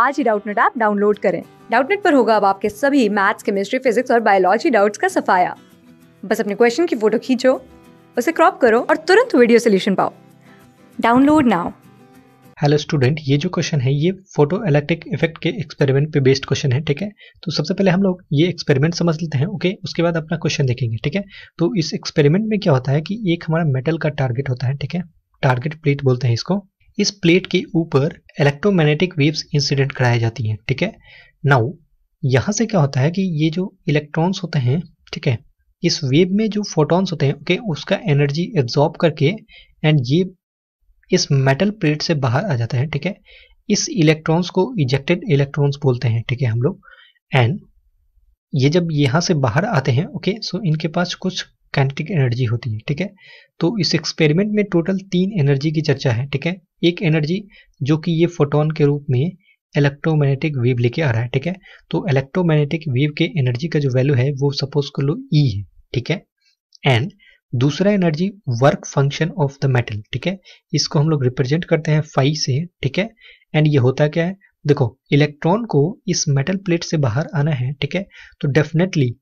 आज ही Doubtnut app download करें डाउटनेट पर होगा अब आपके सभी मैथ्स केमिस्ट्री फिजिक्स और बायोलॉजी डाउट्स का सफाया बस अपने क्वेश्चन की फोटो खींचो उसे क्रॉप करो और तुरंत वीडियो सोल्यूशन पाओ डाउनलोड नाउ हेलो स्टूडेंट ये जो क्वेश्चन है ये फोटो इलेक्ट्रिक इफेक्ट के एक्सपेरिमेंट पे बेस्ड क्वेश्चन है ठीक है तो सबसे पहले हम लोग ये एक्सपेरिमेंट समझ लेते हैं ओके उसके बाद अपना क्वेश्चन देखेंगे ठीक है तो इस एक्सपेरिमेंट में क्या होता है कि एक हमारा मेटल का टारगेट होता है ठीक है टारगेट प्लेट बोलते हैं इसको इस प्लेट के ऊपर इलेक्ट्रोमैग्नेटिक वेव्स इंसिडेंट कराई जाती हैं ठीक है नाउ यहाँ से क्या होता है कि ये जो इलेक्ट्रॉन्स होते हैं ठीक है इस वेव में जो फोटॉन्स होते हैं ओके okay, उसका एनर्जी एब्जॉर्ब करके एंड ये इस मेटल प्लेट से बाहर आ जाता है ठीक है इस इलेक्ट्रॉन्स को इजेक्टेड इलेक्ट्रॉन्स बोलते हैं ठीक है हम लोग एंड ये जब यहाँ से बाहर आते हैं ओके okay, सो इनके पास कुछ काइनेटिक एनर्जी होती है ठीक है तो इस एक्सपेरिमेंट में टोटल तीन एनर्जी की चर्चा है ठीक है एक एनर्जी जो कि ये फोटोन के रूप में इलेक्ट्रोमैग्नेटिक वेव लेके आ रहा है ठीक है तो इलेक्ट्रोमैग्नेटिक वेव के एनर्जी का जो वैल्यू है वो सपोज कर लो ई e है ठीक है एंड दूसरा energy work function of the metal ठीक है इसको हम लोग रिप्रेजेंट करते हैं फाइव से ठीक है एंड ये होता क्या है देखो इलेक्ट्रॉन को इस मेटल प्लेट से बाहर आना है ठीक है तो डेफिनेटली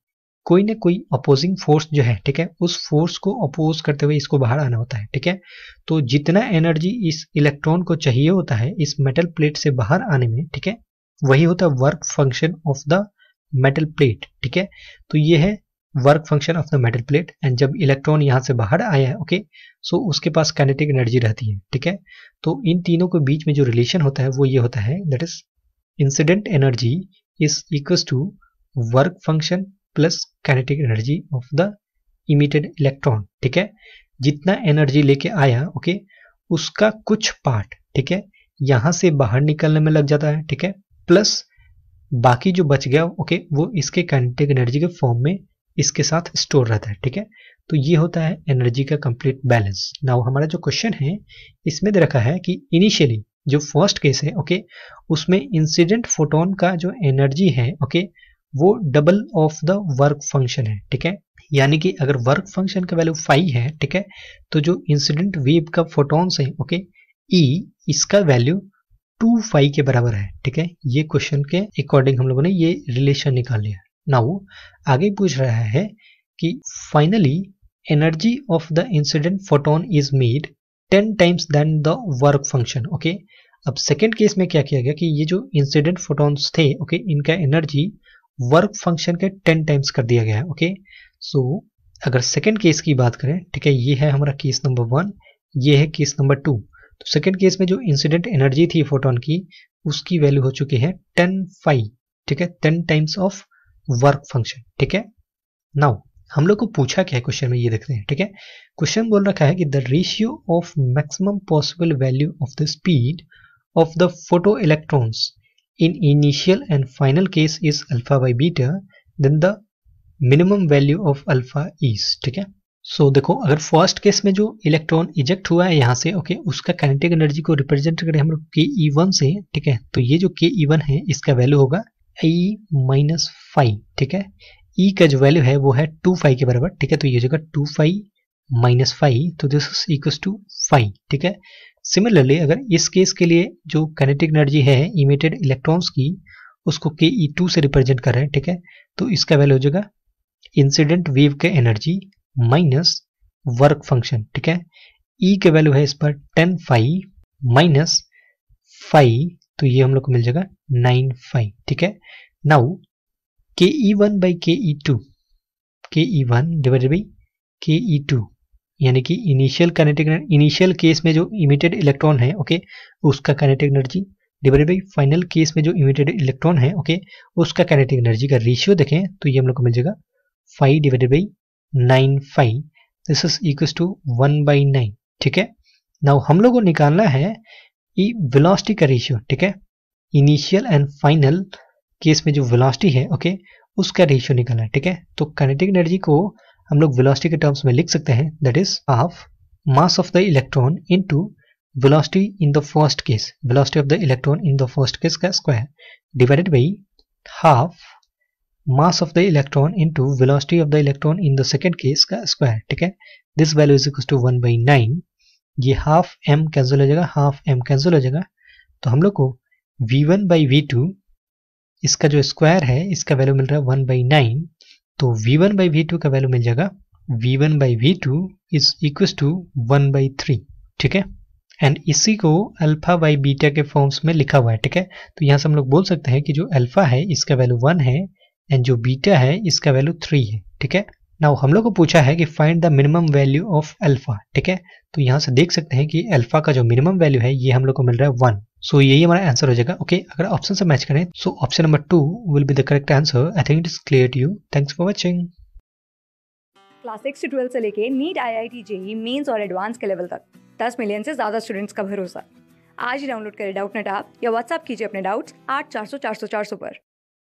कोई ना कोई अपोजिंग फोर्स जो है ठीक है उस फोर्स को अपोज करते हुए इसको बाहर आना होता है ठीक है तो जितना एनर्जी इस इलेक्ट्रॉन को चाहिए होता है इस मेटल प्लेट से बाहर आने में ठीक है वही होता है work function of the metal plate ठीक है तो ये है work function of the metal plate and जब इलेक्ट्रॉन यहाँ से बाहर आया है ओके सो उसके पास कैनेटिक एनर्जी रहती है ठीक है तो इन तीनों के बीच में जो रिलेशन होता है वो ये होता है that is incident energy is equal to work function plus kinetic energy of the emitted electron ठीक है जितना एनर्जी लेके आया ओके उसका कुछ पार्ट ठीक है यहां से बाहर निकलने में लग जाता है ठीक है प्लस बाकी जो बच गया ओके वो इसके कैनेटिक एनर्जी के फॉर्म में इसके साथ स्टोर रहता है ठीक है तो ये होता है एनर्जी का कंप्लीट बैलेंस नाउ हमारा जो क्वेश्चन है इसमें दे रखा है कि इनिशियली जो फर्स्ट केस है ओके उसमें इंसिडेंट फोटोन का जो एनर्जी है ओके वो double of the work function है ठीक है यानी कि अगर वर्क फंक्शन का वैल्यू फाइव है ठीक है तो जो इंसिडेंट वेव का फोटोन्स है ओके ई इसका वैल्यू टू फाइव के बराबर है ठीक है ये क्वेश्चन के अकॉर्डिंग हम लोगों ने ये रिलेशन निकाल लिया नाउ आगे पूछ रहा है कि finally energy of the incident photon is made ten times then the work function okay अब सेकेंड केस में क्या किया गया कि ये जो इंसिडेंट फोटोन्स थे ओके okay, इनका एनर्जी वर्क फंक्शन के टेन टाइम्स कर दिया गया है ओके सो so, अगर सेकेंड केस की बात करें ठीक है ये है हमारा केस नंबर वन ये है केस नंबर टू तो सेकेंड केस में जो इंसिडेंट एनर्जी थी फोटोन की उसकी वैल्यू हो चुकी है टेन फाइव ठीक है ten times of work function ठीक है नाउ हम लोग को पूछा क्या है क्वेश्चन में ये देखते हैं ठीक है क्वेश्चन बोल रखा है कि the ratio of maximum possible value of the speed of the photo electrons in initial and final case is alpha by beta then the minimum value of alpha is ठीक है सो so, देखो अगर first case में जो electron eject हुआ है यहाँ से ओके okay, उसका काइनेटिक एनर्जी को रिप्रेजेंट करें हम लोग के ई वन से ठीक है तो ये जो के ई वन है इसका वैल्यू होगा ई माइनस फाइव ठीक है ई e का जो वैल्यू है वो है टू फाइव के बराबर ठीक है तो ये जगह टू फाइव माइनस फाइव तो this is equal to five ठीक है सिमिलरली अगर इस केस के लिए जो कैनेटिक एनर्जी है इमिटेड इलेक्ट्रॉन्स की उसको के ई टू से रिप्रेजेंट कर रहे हैं ठीक है तो इसका वैल्यू हो जाएगा इंसिडेंट वेव के एनर्जी माइनस वर्क फंक्शन ठीक है ई e के वैल्यू है इस पर टेन फाइव माइनस फाइव तो ये हम लोग को मिल जाएगा नाइन फाइव ठीक है नाउ के ई वन बाई के ई टू के ई वन डिवाइडेड बाई के ई टू यानी कि इनिशियल कैनेटिक इनिशियल केस में जो इमिटेड इलेक्ट्रॉन है ओके उसका kinetic energy divided by final case में जो इमिटेड इलेक्ट्रॉन है ओके उसका कैनेटिक एनर्जी का रेशियो देखें तो ये हम लोग को मिल जाएगा five divided by nine five this is equal to one by nine ठीक है नाउ हम लोग को निकालना है ई वेलोसिटी का रेशियो ठीक है इनिशियल एंड फाइनल केस में जो वेलोसिटी है ओके okay, उसका रेशियो निकालना है ठीक है तो कैनेटिक एनर्जी को हम लोग वेलोसिटी के टर्म्स में लिख सकते हैं that is half mass of the electron into velocity in the first case velocity of the electron in the first case का square divided by half mass of the electron into velocity of the electron in the second case का square ठीक है this value is equal to one by nine ये half M cancel हो जाएगा half M cancel हो जाएगा तो हम लोग को V one by V two इसका जो स्क्वायर है इसका वैल्यू मिल रहा है वन बाई नाइन तो V one by V two का वैल्यू मिल जाएगा V one by V two is equal to one by three ठीक है एंड इसी को अल्फा बाई बीटा के फॉर्म्स में लिखा हुआ है ठीक है तो यहाँ से हम लोग बोल सकते हैं कि जो अल्फा है इसका वैल्यू वन है एंड जो बीटा है इसका वैल्यू थ्री है ठीक है नाउ हम लोग को पूछा है कि find the minimum value of alpha ठीक है तो यहाँ से देख सकते हैं कि अल्फा का जो मिनिमम वैल्यू है ये हम लोग को मिल रहा है वन सो so, यही हमारा आंसर हो जाएगा ओके okay, अगर ऑप्शन से मैच करें so option number two will be the correct answer I think it is clear to you thanks for watching class six से ट्वेल्थ से लेके NEET I I T JEE mains और advance के level तक दस million से ज्यादा students का भरोसा आज ही डाउनलोड करें डाउट नेट आप या व्हाट्सअप कीजिए अपने डाउट्स आठ चार सौ चार सौ चार सौ पर